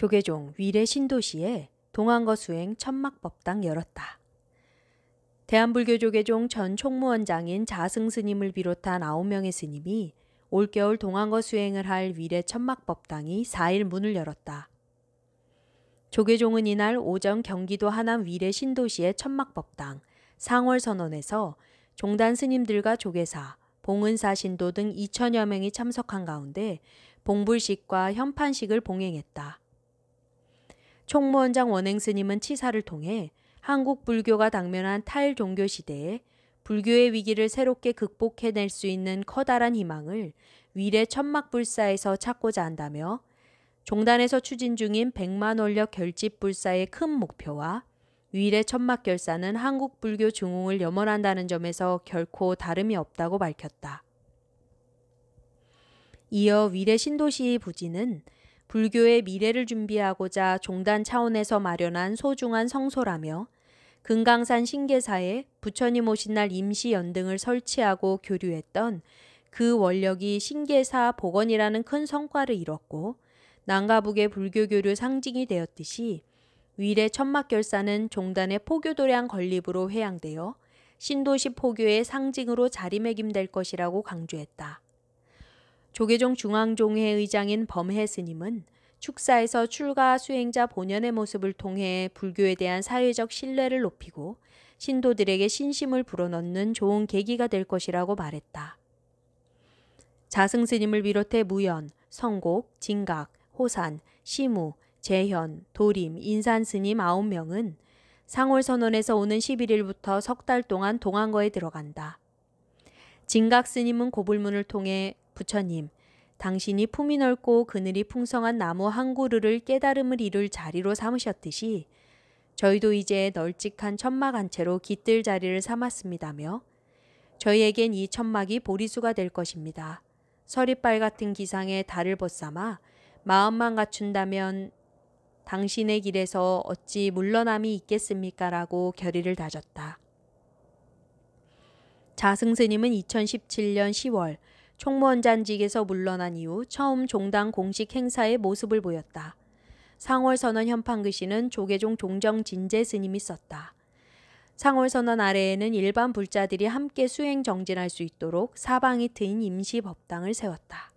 조계종 위례 신도시에 동안거 수행 천막법당 열었다. 대한불교 조계종 전 총무원장인 자승 스님을 비롯한 9명의 스님이 올겨울 동안거 수행을 할 위례 천막법당이 4일 문을 열었다. 조계종은 이날 오전 경기도 하남 위례 신도시의 천막법당 상월선언에서 종단 스님들과 조계사, 봉은사 신도 등 2천여 명이 참석한 가운데 봉불식과 현판식을 봉행했다. 총무원장 원행스님은 치사를 통해 한국 불교가 당면한 탈종교 시대에 불교의 위기를 새롭게 극복해낼 수 있는 커다란 희망을 위례 천막불사에서 찾고자 한다며 종단에서 추진 중인 백만원력 결집불사의 큰 목표와 위례 천막결사는 한국 불교 중흥을 염원한다는 점에서 결코 다름이 없다고 밝혔다. 이어 위례 신도시 부지는 불교의 미래를 준비하고자 종단 차원에서 마련한 소중한 성소라며 금강산 신계사에 부처님 오신 날 임시 연등을 설치하고 교류했던 그 원력이 신계사 복원이라는 큰 성과를 이뤘고 남가북의 불교 교류 상징이 되었듯이 위례 천막결사는 종단의 포교도량 건립으로 회양되어 신도시 포교의 상징으로 자리매김될 것이라고 강조했다. 조계종 중앙종회 의장인 범해 스님은 축사에서 출가 수행자 본연의 모습을 통해 불교에 대한 사회적 신뢰를 높이고 신도들에게 신심을 불어넣는 좋은 계기가 될 것이라고 말했다. 자승 스님을 비롯해 무연, 성곡, 진각, 호산, 시무, 재현, 도림, 인산 스님 9명은 상월 선언에서 오는 11일부터 석 달 동안 동안거에 들어간다. 진각 스님은 고불문을 통해 부처님, 당신이 품이 넓고 그늘이 풍성한 나무 한 그루를 깨달음을 이룰 자리로 삼으셨듯이 저희도 이제 널찍한 천막 한 채로 깃들 자리를 삼았습니다며 저희에겐 이 천막이 보리수가 될 것입니다. 서리빨 같은 기상에 달을 벗삼아 마음만 갖춘다면 당신의 길에서 어찌 물러남이 있겠습니까? 라고 결의를 다졌다. 자승 스님은 2017년 10월 총무원장직에서 물러난 이후 처음 종당 공식 행사의 모습을 보였다. 상월선언 현판 글씨는 조계종 종정 진재 스님이 썼다. 상월선언 아래에는 일반 불자들이 함께 수행 정진할 수 있도록 사방이 트인 임시 법당을 세웠다.